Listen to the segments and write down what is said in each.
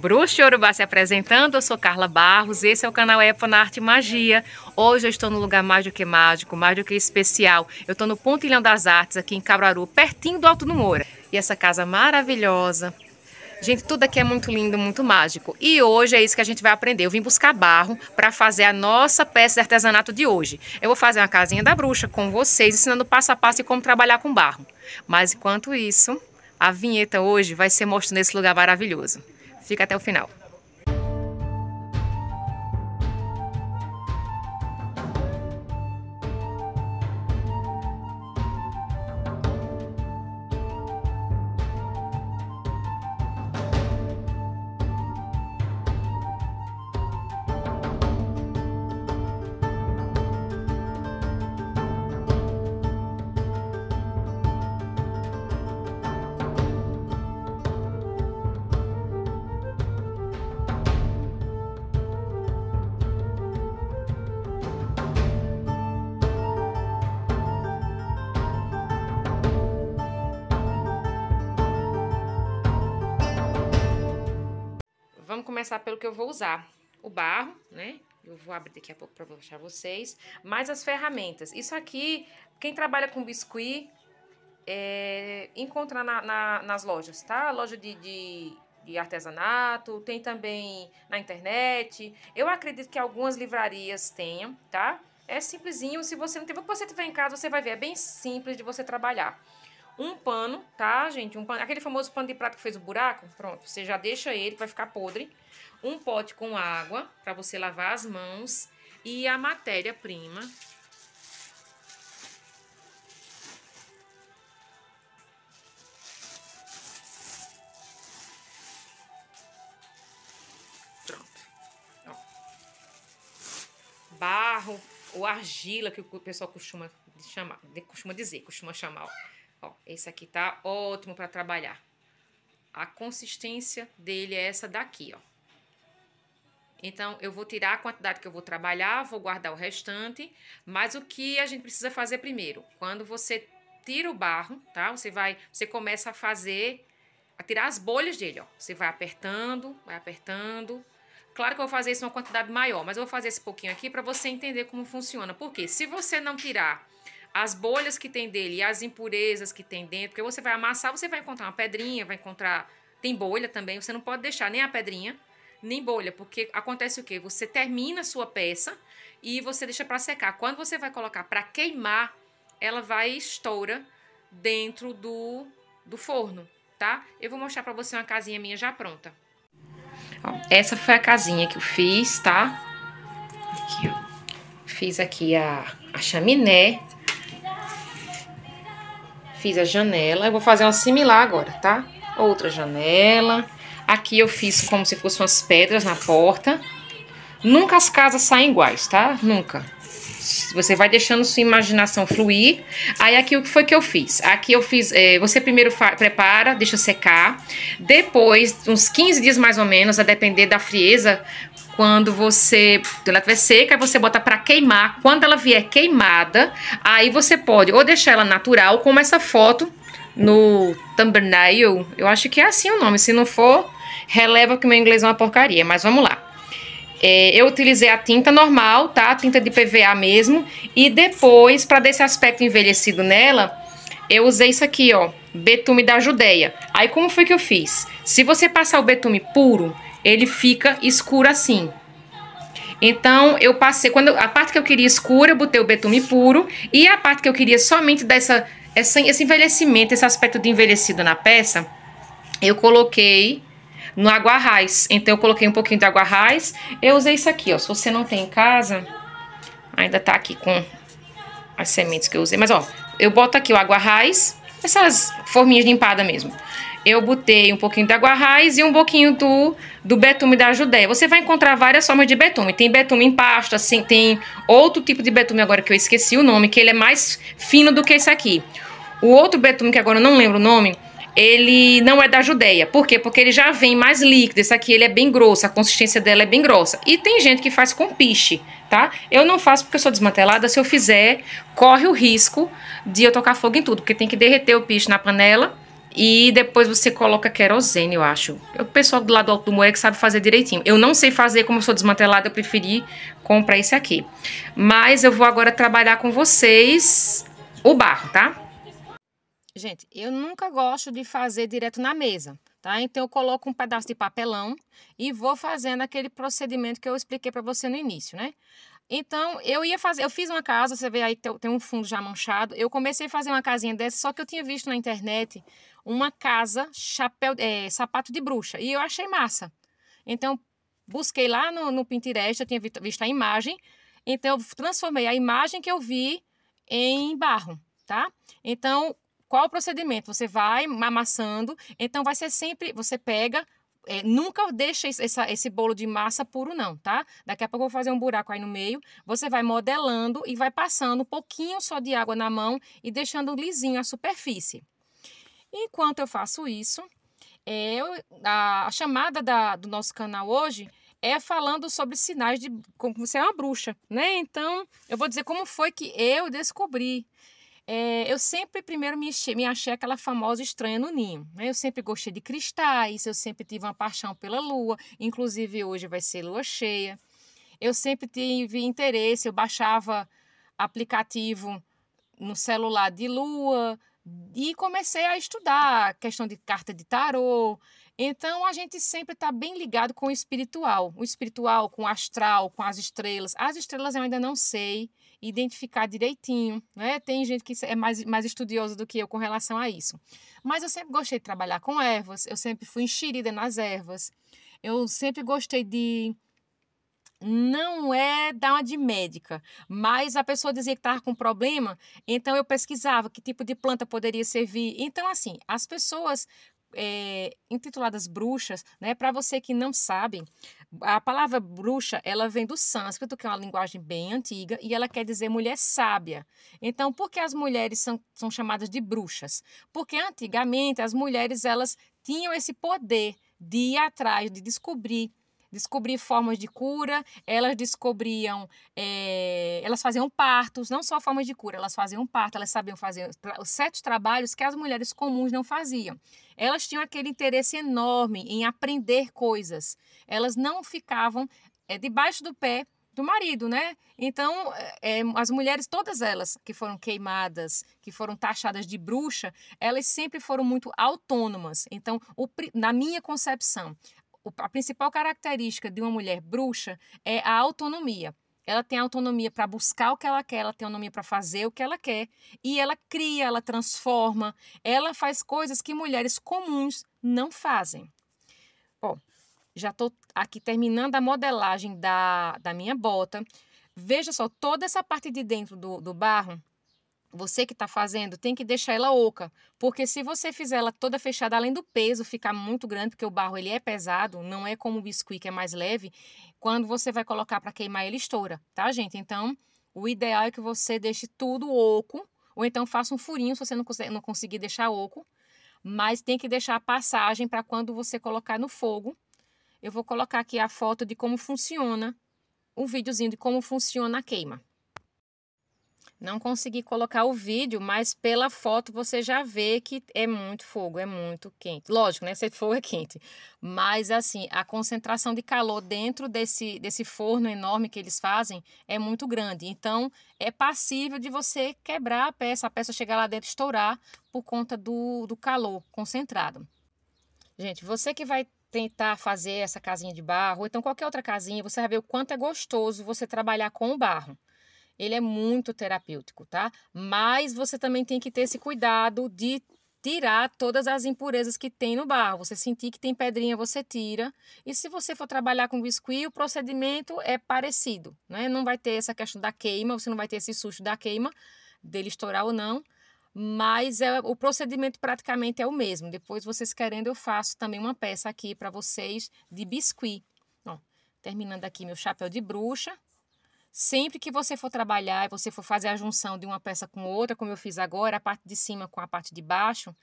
Bruxo Yorubá se apresentando, eu sou Carla Barros, esse é o canal Epo na Arte e Magia. Hoje eu estou no lugar mais do que mágico, mais do que especial. Eu estou no Pontilhão das Artes, aqui em Caruaru, pertinho do Alto do Moura. E essa casa maravilhosa. Gente, tudo aqui é muito lindo, muito mágico. E hoje é isso que a gente vai aprender. Eu vim buscar barro para fazer a nossa peça de artesanato de hoje. Eu vou fazer uma casinha da bruxa com vocês, ensinando passo a passo e como trabalhar com barro. Mas enquanto isso, a vinheta hoje vai ser mostrando esse lugar maravilhoso. Fica até o final. começar pelo que eu vou usar. O barro, né? Eu vou abrir daqui a pouco para mostrar vocês. Mais as ferramentas. Isso aqui, quem trabalha com biscuit, é, encontra na, na, nas lojas, tá? Loja de, de, de, artesanato, tem também na internet. Eu acredito que algumas livrarias tenham, tá? É simplesinho, se você não tem, se você tiver em casa, você vai ver, é bem simples de você trabalhar um pano, tá, gente? Um pano, aquele famoso pano de prato que fez o buraco, pronto, você já deixa ele, vai ficar podre. Um pote com água para você lavar as mãos e a matéria-prima barro ou argila, que o pessoal costuma, chamar, costuma dizer, costuma chamar. Ó, esse aqui tá ótimo para trabalhar. A consistência dele é essa daqui, ó. Então, eu vou tirar a quantidade que eu vou trabalhar, vou guardar o restante, mas o que a gente precisa fazer primeiro? Quando você tira o barro, tá? Você vai, você começa a fazer, a tirar as bolhas dele, ó. Você vai apertando, vai apertando. Claro que eu vou fazer isso uma quantidade maior, mas eu vou fazer esse pouquinho aqui para você entender como funciona. Porque se você não tirar as bolhas que tem dele e as impurezas que tem dentro, porque você vai amassar, você vai encontrar uma pedrinha, vai encontrar. Tem bolha também, você não pode deixar nem a pedrinha, nem bolha, porque acontece o quê? Você termina a sua peça e você deixa para secar. Quando você vai colocar para queimar, ela vai estoura dentro do, do forno, tá? Eu vou mostrar para você uma casinha minha já pronta. Ó, essa foi a casinha que eu fiz, tá? Aqui, ó. Fiz aqui a, a chaminé, Fiz a janela. Eu vou fazer uma similar agora, tá? Outra janela. Aqui eu fiz como se fossem umas pedras na porta. Nunca as casas saem iguais, tá? Nunca. Você vai deixando sua imaginação fluir. Aí aqui o que foi que eu fiz? Aqui eu fiz, é, você primeiro prepara, deixa secar. Depois, uns 15 dias mais ou menos, a depender da frieza, quando você, quando ela tiver seca, você bota para queimar. Quando ela vier queimada, aí você pode ou deixar ela natural, como essa foto no thumbnail. Eu acho que é assim o nome. Se não for, releva que meu inglês é uma porcaria. Mas vamos lá. É, eu utilizei a tinta normal, tá? A tinta de PVA mesmo. E depois, para dar esse aspecto envelhecido nela, eu usei isso aqui, ó. Betume da Judeia. Aí, como foi que eu fiz? Se você passar o betume puro, ele fica escuro assim. Então, eu passei, quando a parte que eu queria escura, eu botei o betume puro, e a parte que eu queria somente dessa, essa, esse envelhecimento, esse aspecto de envelhecido na peça, eu coloquei no aguarrás. Então, eu coloquei um pouquinho de aguarrás, eu usei isso aqui, ó, se você não tem em casa, ainda tá aqui com as sementes que eu usei, mas ó, eu boto aqui o aguarrás, essas forminhas limpadas mesmo eu botei um pouquinho da guarraiz e um pouquinho do, do betume da Judéia. Você vai encontrar várias formas de betume. Tem betume em pasta, assim, tem outro tipo de betume agora que eu esqueci o nome, que ele é mais fino do que esse aqui. O outro betume, que agora eu não lembro o nome, ele não é da Judéia. Por quê? Porque ele já vem mais líquido. Esse aqui ele é bem grosso, a consistência dela é bem grossa. E tem gente que faz com piche, tá? Eu não faço porque eu sou desmantelada. Se eu fizer, corre o risco de eu tocar fogo em tudo, porque tem que derreter o piche na panela e depois você coloca querosene, eu acho. O pessoal do lado alto do Moé que sabe fazer direitinho. Eu não sei fazer, como eu sou desmantelada, eu preferi comprar esse aqui. Mas eu vou agora trabalhar com vocês o barro, tá? Gente, eu nunca gosto de fazer direto na mesa, tá? Então eu coloco um pedaço de papelão e vou fazendo aquele procedimento que eu expliquei para você no início, né? Então, eu ia fazer, eu fiz uma casa, você vê aí que tem um fundo já manchado. Eu comecei a fazer uma casinha dessa, só que eu tinha visto na internet uma casa, chapéu, é, sapato de bruxa. E eu achei massa. Então, busquei lá no, no Pinterest, eu tinha visto a imagem. Então, eu transformei a imagem que eu vi em barro, tá? Então, qual o procedimento? Você vai amassando, então vai ser sempre, você pega é, nunca deixa esse, essa, esse bolo de massa puro, não, tá? Daqui a pouco eu vou fazer um buraco aí no meio. Você vai modelando e vai passando um pouquinho só de água na mão e deixando lisinho a superfície. Enquanto eu faço isso, é a, a, chamada da, do nosso canal hoje é falando sobre sinais de como você é uma bruxa, né? Então, eu vou dizer como foi que eu descobri é, eu sempre primeiro me, me achei aquela famosa estranha no ninho. Né? Eu sempre gostei de cristais, eu sempre tive uma paixão pela lua, inclusive hoje vai ser lua cheia. Eu sempre tive interesse, eu baixava aplicativo no celular de lua e comecei a estudar questão de carta de tarô. Então a gente sempre está bem ligado com o espiritual, o espiritual, com o astral, com as estrelas. As estrelas eu ainda não sei identificar direitinho, né? Tem gente que é mais, mais estudiosa do que eu com relação a isso. Mas eu sempre gostei de trabalhar com ervas, eu sempre fui enxerida nas ervas, eu sempre gostei de não é dar uma de médica, mas a pessoa dizia que estava com problema, então eu pesquisava que tipo de planta poderia servir. Então, assim, as pessoas é, intituladas bruxas, né? Para você que não sabe, a palavra bruxa, ela vem do sânscrito, que é uma linguagem bem antiga, e ela quer dizer mulher sábia. Então, por que as mulheres são, são chamadas de bruxas? Porque antigamente as mulheres, elas tinham esse poder de ir atrás, de descobrir, descobrir formas de cura, elas descobriam, é, elas faziam partos, não só formas de cura, elas faziam parto, elas sabiam fazer os sete trabalhos que as mulheres comuns não faziam. Elas tinham aquele interesse enorme em aprender coisas, elas não ficavam é, debaixo do pé do marido, né? Então, é, as mulheres, todas elas que foram queimadas, que foram taxadas de bruxa, elas sempre foram muito autônomas. Então, o, na minha concepção, a principal característica de uma mulher bruxa é a autonomia. Ela tem autonomia para buscar o que ela quer, ela tem autonomia para fazer o que ela quer, e ela cria, ela transforma, ela faz coisas que mulheres comuns não fazem. Ó, já estou aqui terminando a modelagem da, da minha bota. Veja só, toda essa parte de dentro do, do barro você que está fazendo tem que deixar ela oca, porque se você fizer ela toda fechada, além do peso ficar muito grande, porque o barro ele é pesado, não é como o biscuit que é mais leve, quando você vai colocar para queimar ele estoura, tá gente? Então o ideal é que você deixe tudo oco, ou então faça um furinho se você não, consegue, não conseguir deixar oco, mas tem que deixar a passagem para quando você colocar no fogo. Eu vou colocar aqui a foto de como funciona, um videozinho de como funciona a queima. Não consegui colocar o vídeo, mas pela foto você já vê que é muito fogo, é muito quente. Lógico, né? Se fogo é quente. Mas assim, a concentração de calor dentro desse, desse forno enorme que eles fazem é muito grande. Então, é passível de você quebrar a peça, a peça chegar lá dentro estourar por conta do, do calor concentrado. Gente, você que vai tentar fazer essa casinha de barro, ou então qualquer outra casinha, você vai ver o quanto é gostoso você trabalhar com o barro ele é muito terapêutico, tá? Mas você também tem que ter esse cuidado de tirar todas as impurezas que tem no barro. Você sentir que tem pedrinha, você tira. E se você for trabalhar com biscuit, o procedimento é parecido, né? Não vai ter essa questão da queima, você não vai ter esse susto da queima, dele estourar ou não. Mas é, o procedimento praticamente é o mesmo. Depois, vocês querendo, eu faço também uma peça aqui para vocês de biscuit. Ó, terminando aqui meu chapéu de bruxa, Sempre que você for trabalhar e você for fazer a junção de uma peça com outra, como eu fiz agora, a parte de cima com a parte de baixo,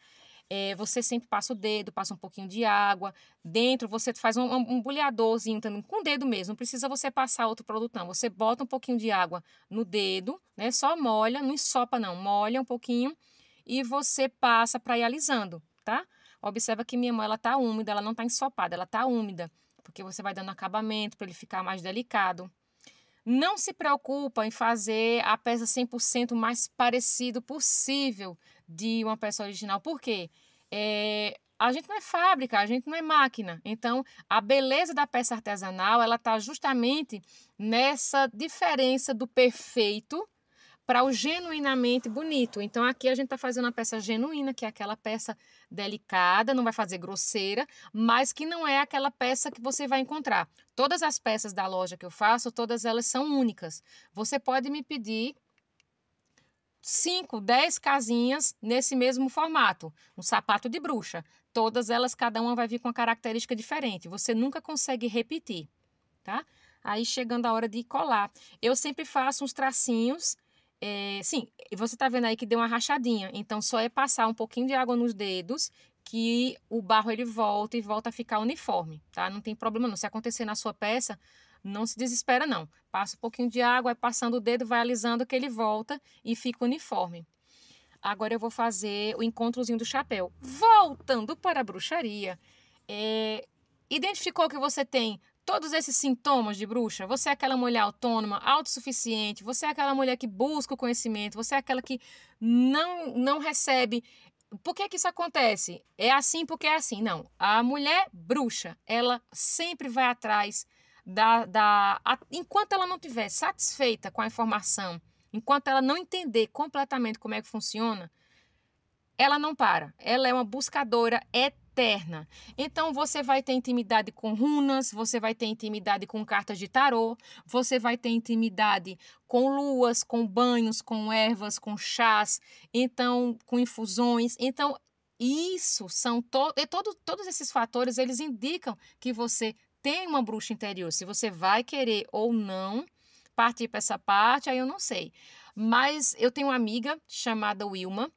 é, você sempre passa o dedo, passa um pouquinho de água. Dentro você faz um, um bulhadorzinho também, com o dedo mesmo. Não precisa você passar outro produto, não. Você bota um pouquinho de água no dedo, né? Só molha, não ensopa, não. Molha um pouquinho e você passa para ir alisando, tá? Observa que minha mão, ela tá úmida, ela não tá ensopada, ela tá úmida. Porque você vai dando acabamento para ele ficar mais delicado não se preocupa em fazer a peça 100% mais parecido possível de uma peça original. Por quê? É, a gente não é fábrica, a gente não é máquina. Então, a beleza da peça artesanal, ela está justamente nessa diferença do perfeito para o genuinamente bonito. Então aqui a gente está fazendo uma peça genuína, que é aquela peça delicada, não vai fazer grosseira, mas que não é aquela peça que você vai encontrar. Todas as peças da loja que eu faço, todas elas são únicas. Você pode me pedir 5, 10 casinhas nesse mesmo formato, um sapato de bruxa. Todas elas, cada uma vai vir com uma característica diferente. Você nunca consegue repetir, tá? Aí chegando a hora de colar. Eu sempre faço uns tracinhos é, sim, você está vendo aí que deu uma rachadinha, então só é passar um pouquinho de água nos dedos que o barro ele volta e volta a ficar uniforme, tá? Não tem problema não. Se acontecer na sua peça, não se desespera não. Passa um pouquinho de água, vai passando o dedo, vai alisando que ele volta e fica uniforme. Agora eu vou fazer o encontrozinho do chapéu. Voltando para a bruxaria, é, identificou que você tem todos esses sintomas de bruxa? Você é aquela mulher autônoma, autossuficiente, você é aquela mulher que busca o conhecimento, você é aquela que não, não recebe. Por que, que isso acontece? É assim porque é assim. Não. A mulher bruxa, ela sempre vai atrás da. da a, enquanto ela não estiver satisfeita com a informação, enquanto ela não entender completamente como é que funciona, ela não para. Ela é uma buscadora eterna interna. Então você vai ter intimidade com runas, você vai ter intimidade com cartas de tarô, você vai ter intimidade com luas, com banhos, com ervas, com chás, então com infusões. Então isso são to todo, todos esses fatores eles indicam que você tem uma bruxa interior. Se você vai querer ou não partir para essa parte, aí eu não sei. Mas eu tenho uma amiga chamada Wilma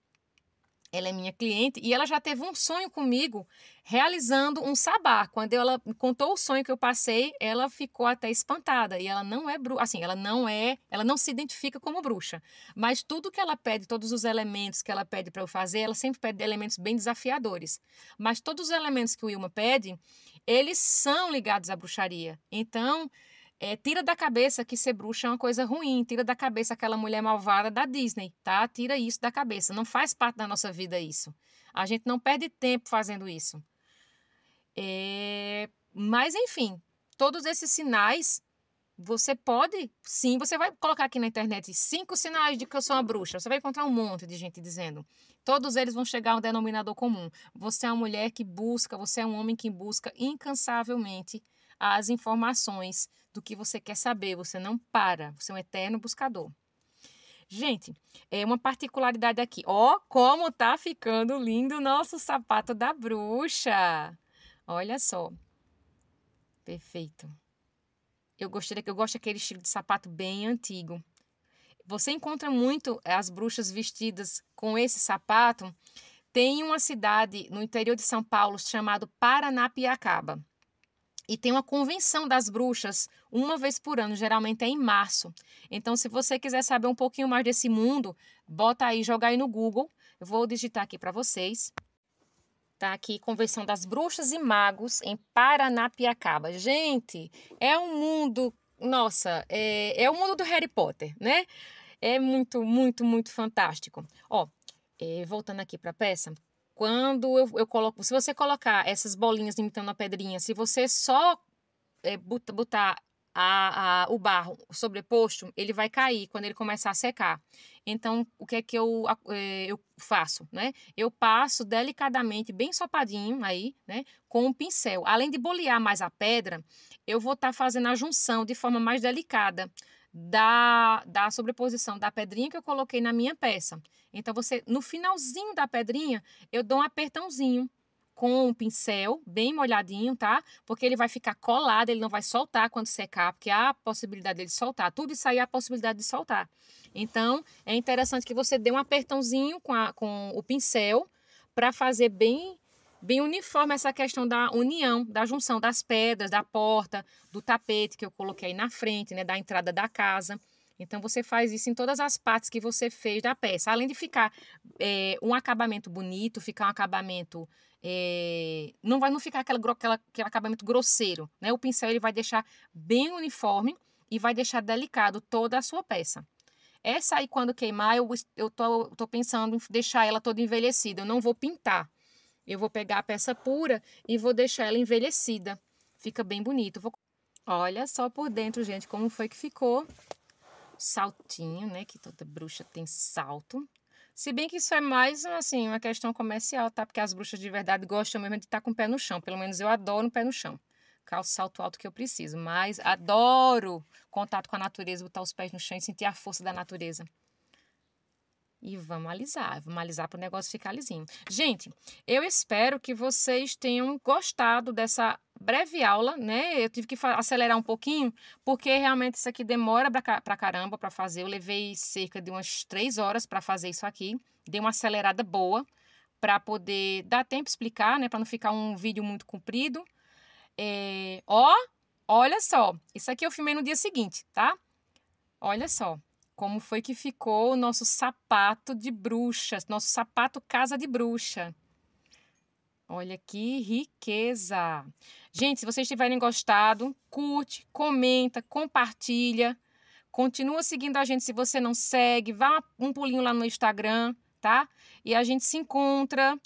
ela é minha cliente e ela já teve um sonho comigo realizando um sabá. Quando ela contou o sonho que eu passei, ela ficou até espantada e ela não é bruxa, assim, ela não é, ela não se identifica como bruxa, mas tudo que ela pede, todos os elementos que ela pede para eu fazer, ela sempre pede elementos bem desafiadores. Mas todos os elementos que o Wilma pede, eles são ligados à bruxaria. Então, é, tira da cabeça que ser bruxa é uma coisa ruim, tira da cabeça aquela mulher malvada da Disney, tá? Tira isso da cabeça. Não faz parte da nossa vida isso. A gente não perde tempo fazendo isso. É, mas, enfim, todos esses sinais você pode, sim, você vai colocar aqui na internet cinco sinais de que eu sou uma bruxa. Você vai encontrar um monte de gente dizendo. Todos eles vão chegar a um denominador comum. Você é uma mulher que busca, você é um homem que busca incansavelmente as informações do que você quer saber, você não para, você é um eterno buscador. Gente, é uma particularidade aqui. Ó, oh, como tá ficando lindo o nosso sapato da bruxa. Olha só. Perfeito. Eu gostaria que eu gosto daquele estilo de sapato bem antigo. Você encontra muito eh, as bruxas vestidas com esse sapato. Tem uma cidade no interior de São Paulo chamado Paranapiacaba. E tem uma convenção das bruxas, uma vez por ano, geralmente é em março. Então, se você quiser saber um pouquinho mais desse mundo, bota aí, joga aí no Google. Eu vou digitar aqui para vocês. Tá aqui, Convenção das Bruxas e Magos em Paranapiacaba. Gente, é um mundo, nossa, é, é o mundo do Harry Potter, né? É muito, muito, muito fantástico. Ó, é, voltando aqui para a peça, quando eu, eu coloco, se você colocar essas bolinhas imitando a pedrinha, se você só é, botar a, a, o barro sobreposto, ele vai cair quando ele começar a secar. Então, o que é que eu, eh, eu faço, né? Eu passo delicadamente, bem sopadinho aí, né? Com o um pincel. Além de bolear mais a pedra, eu vou estar tá fazendo a junção de forma mais delicada, da, da sobreposição da pedrinha que eu coloquei na minha peça. Então, você no finalzinho da pedrinha, eu dou um apertãozinho com um pincel bem molhadinho, tá? Porque ele vai ficar colado, ele não vai soltar quando secar, porque há a possibilidade dele soltar. Tudo isso aí há a possibilidade de soltar. Então, é interessante que você dê um apertãozinho com, a, com o pincel para fazer bem bem uniforme essa questão da união, da junção das pedras, da porta, do tapete que eu coloquei aí na frente, né, da entrada da casa. Então você faz isso em todas as partes que você fez da peça. Além de ficar é, um acabamento bonito, ficar um acabamento é, não vai não ficar aquela, aquela, aquele acabamento grosseiro, né? O pincel ele vai deixar bem uniforme e vai deixar delicado toda a sua peça. Essa aí quando queimar eu eu tô, tô pensando em deixar ela toda envelhecida. Eu não vou pintar. Eu vou pegar a peça pura e vou deixar ela envelhecida. Fica bem bonito. Vou... Olha só por dentro, gente, como foi que ficou. Saltinho, né? Que toda bruxa tem salto. Se bem que isso é mais, assim, uma questão comercial, tá? Porque as bruxas de verdade gostam mesmo de estar tá com o pé no chão. Pelo menos eu adoro o pé no chão. Calço salto alto que eu preciso. Mas adoro contato com a natureza, botar os pés no chão e sentir a força da natureza e vamos alisar. Vamos alisar para o negócio ficar lisinho. Gente, eu espero que vocês tenham gostado dessa breve aula, né? Eu tive que acelerar um pouquinho, porque realmente isso aqui demora para caramba para fazer. Eu levei cerca de umas três horas para fazer isso aqui. Dei uma acelerada boa para poder dar tempo de explicar, né? Para não ficar um vídeo muito comprido. É... Ó, olha só. Isso aqui eu filmei no dia seguinte, tá? Olha só. Como foi que ficou o nosso sapato de bruxa, nosso sapato casa de bruxa. Olha que riqueza! Gente, se vocês tiverem gostado, curte, comenta, compartilha. Continua seguindo a gente se você não segue. Vá um pulinho lá no Instagram, tá? E a gente se encontra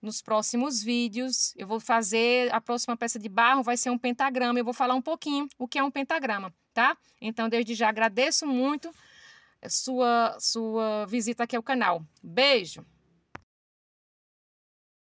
nos próximos vídeos. Eu vou fazer a próxima peça de barro, vai ser um pentagrama. Eu vou falar um pouquinho o que é um pentagrama, tá? Então, desde já agradeço muito sua, sua visita aqui ao canal. Beijo!